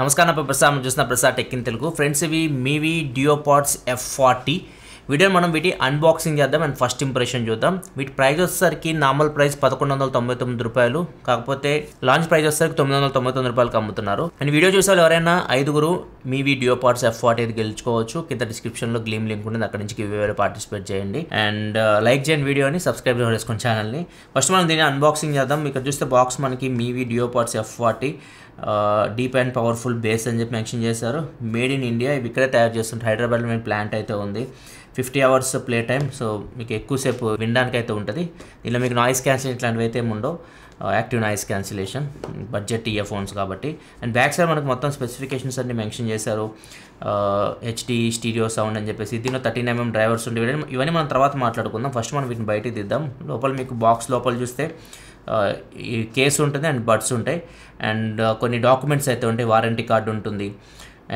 నమస్కారం ప్రసాద్ మనం చూసిన ప్రసాద్ టెక్కిన్ తెలుగు ఫ్రెండ్స్ ఇవి మీవి డియోపాట్స్ ఎఫ్ ఫార్టీ వీడియో మనం వీటి అన్బాక్సింగ్ చేద్దాం అండ్ ఫస్ట్ ఇంప్రెషన్ చూద్దాం వీటి ప్రైస్ వచ్చేసరికి నార్మల్ ప్రైస్ పదకొండు వందల తొంభై తొమ్మిది రూపాయలు కాకపోతే లాంచ్ ప్రైస్ వచ్చేసరికి తొమ్మిది వందల తొంభై తొమ్మిది అమ్ముతున్నారు అండ్ వీడియో చూసే ఎవరైనా ఐదుగురు మీవీ వీడియో ఎఫ్ ఫార్టీ అయితే గెలుచుకోవచ్చు కింద డిస్క్రిప్షన్లో గ్లీమ్ లింక్ ఉంటుంది అక్కడ నుంచి వేరే పార్టిసిపేట్ చేయండి అండ్ లైక్ uh, చేయండి వీడియోని సబ్స్క్రైబ్ చేసుకోండి ఛానల్ని ఫస్ట్ మనం దీన్ని అన్బాక్సింగ్ చేద్దాం ఇక్కడ చూస్తే బాక్స్ మనకి Mivi video F forty deep and powerful bass అని చెప్పి మెన్షన్ చేశారు మేడ్ ఇన్ ఇండియా ఇవి ఇక్కడే తయారు చేస్తుంది హైదరాబాద్లో మేము ప్లాంట్ అయితే ఉంది fifty hours play time so మీకు ఎక్కువసేపు వినడానికి అయితే ఉంటుంది దీనిలో మీకు నాయిస్ క్యాన్సిల్ ఇట్లాంటివి అయితే ఏముండవు active noise cancellation budget earphones కాబట్టి అండ్ బ్యాక్ సైడ్ మనకు మొత్తం స్పెసిఫికేషన్స్ అన్ని మెన్షన్ చేశారు హెచ్డి స్టీరియో సౌండ్ అని చెప్పేసి దీనిలో థర్టీన్ ఎంఎం డ్రైవర్స్ ఉండేవి ఇవన్నీ మనం తర్వాత మాట్లాడుకుందాం ఫస్ట్ మనం వీటిని బయటికి దిద్దాం లోపల మీకు బాక్స్ లోపల చూస్తే ఈ కేసు ఉంటుంది అండ్ బర్డ్స్ ఉంటాయి అండ్ కొన్ని డాక్యుమెంట్స్ అయితే ఉంటాయి వారంటీ కార్డు ఉంటుంది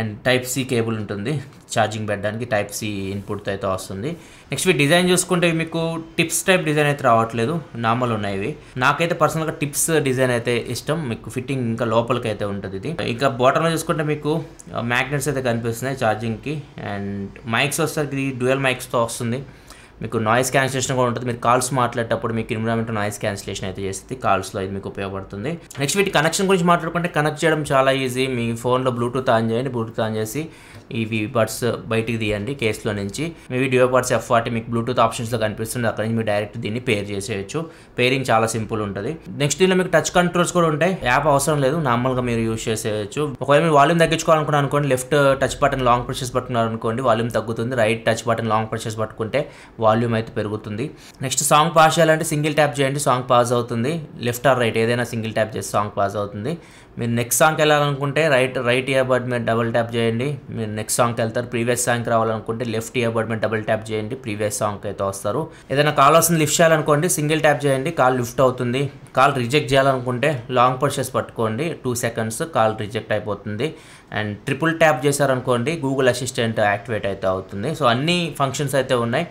అండ్ టైప్ సి కేబుల్ ఉంటుంది ఛార్జింగ్ పెట్టడానికి టైప్ సి ఇన్పుట్ అయితే వస్తుంది నెక్స్ట్ మీ డిజైన్ చూసుకుంటే మీకు టిప్స్ టైప్ డిజైన్ అయితే రావట్లేదు నార్మల్ ఉన్నాయి ఇవి నాకైతే పర్సనల్గా టిప్స్ డిజైన్ అయితే ఇష్టం మీకు ఫిట్టింగ్ ఇంకా లోపలికి అయితే ఉంటుంది ఇది ఇంకా బాటంలో చూసుకుంటే మీకు మ్యాగ్నెట్స్ అయితే కనిపిస్తున్నాయి ఛార్జింగ్కి అండ్ మైక్స్ ఇది డ్యూయల్ మైక్స్తో వస్తుంది మీకు నాయిస్ క్యాన్సిలేషన్ కూడా ఉంటుంది మీరు కాల్స్ మాట్లాడేటప్పుడు మీకు ఇన్వరామెంట్ నాయిస్ క్యాన్సిలేషన్ అయితే చేస్తుంది కాల్స్లో ఇది మీకు ఉపయోగపడుతుంది నెక్స్ట్ వీటి కనెక్షన్ గురించి మాట్లాడుకుంటే కనెక్ట్ చేయడం చాలా ఈజీ మీ ఫోన్లో బ్లూటూత్ ఆన్ చేయండి బ్లూటూత్ ఆన్ చేసి ఇవి బడ్స్ బయటికి తీయండి కేసులో నుంచి మీ వీడియో బడ్స్ ఎఫ్ ఫార్టీ మీకు బ్లూటూత్ ఆప్షన్స్లో కనిపిస్తుంది అక్కడ నుంచి మీరు డైరెక్ట్ దీన్ని పేర్ చేసేయచ్చు పేరింగ్ చాలా సింపుల్ ఉంటుంది నెక్స్ట్ దీనిలో మీకు టచ్ కంట్రోల్స్ కూడా ఉంటాయి యాప్ అవసరం లేదు నార్మల్గా మీరు యూస్ చేసేయచ్చు ఒకవేళ మీరు వాల్యూమ్ తగ్గించుకోవాలనుకున్నాను అనుకోండి left touch button long presses పట్టుకున్నారు అనుకోండి వాల్యూమ్ తగ్గుతుంది right touch button long presses పట్టుకుంటే వాల్యూమ్ వాల్యూమ్ అయితే పెరుగుతుంది నెక్స్ట్ సాంగ్ పాస్ చేయాలంటే సింగిల్ ట్యాప్ చేయండి సాంగ్ పాస్ అవుతుంది లెఫ్ట్ ఆర్ రైట్ ఏదైనా సింగిల్ ట్యాప్ చేసి సాంగ్ పాస్ అవుతుంది మీరు నెక్స్ట్ సాంగ్కి వెళ్ళాలనుకుంటే రైట్ రైట్ ఇయర్ బర్డ్ మీద డబుల్ ట్యాప్ చేయండి మీరు నెక్స్ట్ సాంగ్కి వెళ్తారు ప్రీవియస్ సాంగ్కి రావాలనుకుంటే లెఫ్ట్ ఇయర్ బర్డ్ మీద డబుల్ ట్యాప్ చేయండి ప్రీవియస్ సాంగ్కి అయితే వస్తారు ఏదైనా కాల్ వస్తుంది లిఫ్ట్ చేయాలనుకోండి సింగిల్ ట్యాప్ చేయండి కాల్ లిఫ్ట్ అవుతుంది కాల్ రిజెక్ట్ చేయాలనుకుంటే లాంగ్ ప్రొసెస్ పట్టుకోండి టూ సెకండ్స్ కాల్ రిజెక్ట్ అయిపోతుంది అండ్ ట్రిపుల్ ట్యాప్ చేశారనుకోండి గూగుల్ అసిస్టెంట్ యాక్టివేట్ అయితే అవుతుంది సో అన్ని ఫంక్షన్స్ అయితే ఉన్నాయి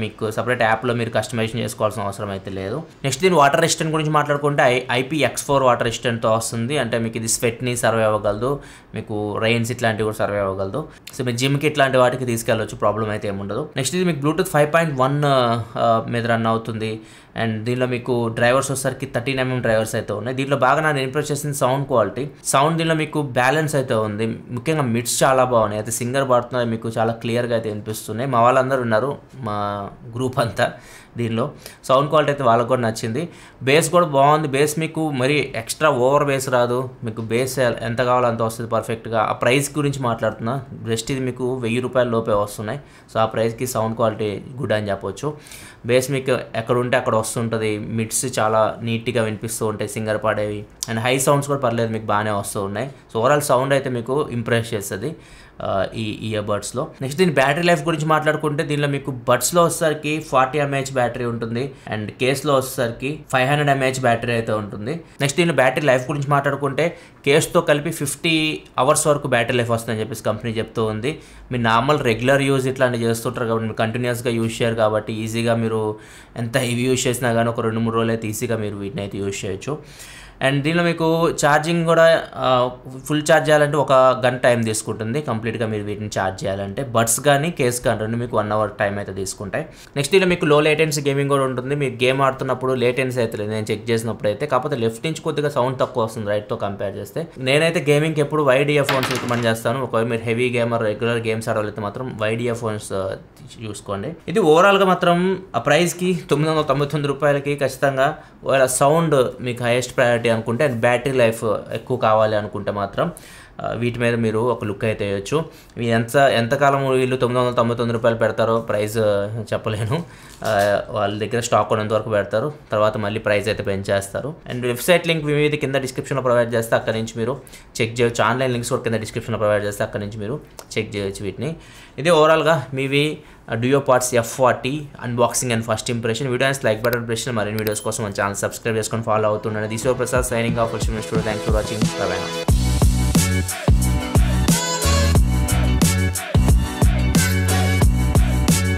మీకు సపరేట్ యాప్లో మీరు కస్టమైజేషన్ చేసుకోవాల్సిన అవసరం అయితే లేదు నెక్స్ట్ దీని వాటర్ రెసిస్టెంట్ గురించి మాట్లాడుకుంటే I IP X four water రెసిస్టెంట్తో వస్తుంది అంటే మీకు ఇది స్వెట్ని సర్వే అవ్వగలదు మీకు రైన్స్ ఇట్లాంటివి కూడా సర్వే అవ్వగలదు సో మీరు జిమ్కి ఇట్లాంటి వాటికి తీసుకెళ్ళవచ్చు ప్రాబ్లం అయితే ఏముండదు నెక్స్ట్ ఇది మీకు బ్లూటూత్ ఫైవ్ పాయింట్ వన్ మీద రన్ అవుతుంది అండ్ దీనిలో మీకు డ్రైవర్స్ వచ్చేసరికి థర్టీన్ ఎంఎం డ్రైవర్స్ అయితే ఉన్నాయి దీంట్లో బాగా నన్ను ఇంప్రెస్ చేసిన సౌండ్ క్వాలిటీ సౌండ్ దీనిలో మీకు బ్యాలెన్స్ అయితే ఉంది ముఖ్యంగా మిట్స్ చాలా బాగున్నాయి అయితే సింగర్ పాడుతున్నది మీకు చాలా క్లియర్గా అయితే వినిపిస్తున్నాయి మా వాళ్ళందరూ ఉన్నారు మా గ్రూప్ అంతా దీనిలో సౌండ్ క్వాలిటీ అయితే వాళ్ళకు కూడా నచ్చింది బేస్ కూడా బాగుంది బేస్ మీకు మరి ఎక్స్ట్రా ఓవర్ బేస్ రాదు మీకు బేస్ ఎంత కావాలో అంత వస్తుంది పర్ఫెక్ట్గా ఆ ప్రైస్ గురించి మాట్లాడుతున్నా బెస్ట్ ఇది మీకు వెయ్యి రూపాయల లోపే వస్తున్నాయి సో ఆ ప్రైస్కి సౌండ్ క్వాలిటీ గుడ్ అని చెప్పొచ్చు బేస్ మీకు ఎక్కడ ఉంటే అక్కడ వస్తుంటుంది మిడ్స్ చాలా నీట్గా వినిపిస్తూ ఉంటాయి సింగర్ పాడేవి అండ్ హై సౌండ్స్ కూడా పర్లేదు మీకు బాగానే వస్తూ ఉన్నాయి సో ఓవరాల్ సౌండ్ అయితే మీకు ఇంప్రెస్ చేస్తుంది ఈ ఇయర్ బర్డ్స్లో నెక్స్ట్ దీని బ్యాటరీ లైఫ్ గురించి మాట్లాడుకుంటే దీనిలో మీకు బర్డ్స్లో వచ్చేసరికి ఫార్టీ ఎంఏహెచ్ బ్యాటరీ ఉంటుంది అండ్ కేస్లో వచ్చేసరికి ఫైవ్ హండ్రెడ్ ఎంఏహెచ్ బ్యాటరీ అయితే ఉంటుంది నెక్స్ట్ దీని బ్యాటరీ లైఫ్ గురించి మాట్లాడుకుంటే కేస్తో కలిపి ఫిఫ్టీ అవర్స్ వరకు బ్యాటరీ లైఫ్ వస్తుందని చెప్పేసి కంపెనీ చెప్తూ ఉంది మీ నార్మల్ రెగ్యులర్ యూజ్ ఇట్లాంటి చేస్తుంటారు కాబట్టి మీరు కంటిన్యూస్గా యూజ్ చేయరు కాబట్టి ఈజీగా మీరు ఎంత హెవీ యూజ్ చేసినా కానీ ఒక రెండు మూడు రోజులు అయితే ఈజీగా మీరు వీటిని అయితే యూజ్ చేయొచ్చు అండ్ దీనిలో మీకు ఛార్జింగ్ కూడా ఫుల్ ఛార్జ్ చేయాలంటే ఒక గంట టైం తీసుకుంటుంది కంప్లీట్గా మీరు వీటిని ఛార్జ్ చేయాలంటే బడ్స్ కానీ కేస్ కానీ రెండు మీకు వన్ అవర్ టైం అయితే తీసుకుంటాయి నెక్స్ట్ దీనిలో మీకు లో లేటెన్స్ గేమింగ్ కూడా ఉంటుంది మీరు గేమ్ ఆడుతున్నప్పుడు లేటెన్స్ అయితే లేదు నేను చెక్ చేసినప్పుడు అయితే కాకపోతే లెఫ్ట్ నుంచి కొద్దిగా సౌండ్ తక్కువ వస్తుంది రైట్తో కంపేర్ చేస్తే నేనైతే గేమింగ్కి ఎప్పుడు వైడ్ ఇయర్ ఫోన్స్ రికమెండ్ చేస్తాను ఒకవేళ మీరు హెవీ గేమర్ రెగ్యులర్ గేమ్స్ ఆడవాళ్ళైతే మాత్రం వైడ్ ఇయర్ ఫోన్స్ చూసుకోండి ఇది ఓవరాల్గా మాత్రం ఆ ప్రైస్కి తొమ్మిది వందల తొంభై తొమ్మిది రూపాయలకి ఖచ్చితంగా ఒకవేళ సౌండ్ మీకు హైయెస్ట్ ప్రయారిటీ అనుకుంటే అండ్ బ్యాటరీ లైఫ్ ఎక్కువ కావాలి అనుకుంటే మాత్రం వీటి మీద మీరు ఒక లుక్ అయితే వేయచ్చు ఎంత ఎంతకాలం వీళ్ళు తొమ్మిది వందల తొంభై తొమ్మిది రూపాయలు పెడతారో ప్రైస్ చెప్పలేను వాళ్ళ దగ్గర స్టాక్ ఉన్నంత వరకు పెడతారు తర్వాత మళ్ళీ ప్రైస్ అయితే పెంచేస్తారు అండ్ వెబ్సైట్ లింక్ మీద కింద డిస్క్రిప్షన్లో ప్రొవైడ్ చేస్తే అక్కడ నుంచి మీరు చెక్ చేయవచ్చు ఆన్లైన్ లింక్స్ కూడా కింద డిస్క్రిప్షన్లో ప్రొవైడ్ చేస్తే అక్కడ నుంచి మీరు చెక్ చేయొచ్చు వీటిని ఇది ఓవరాల్గా Mivi duo pods F forty unboxing and first impression videos like button press మరిన్ని వీడియోస్ కోసం మన ఛానల్ సబ్స్క్రైబ్ చేసుకొని ఫాలో అవుతుండండి this is Prasad signing off first student thanks for watching bye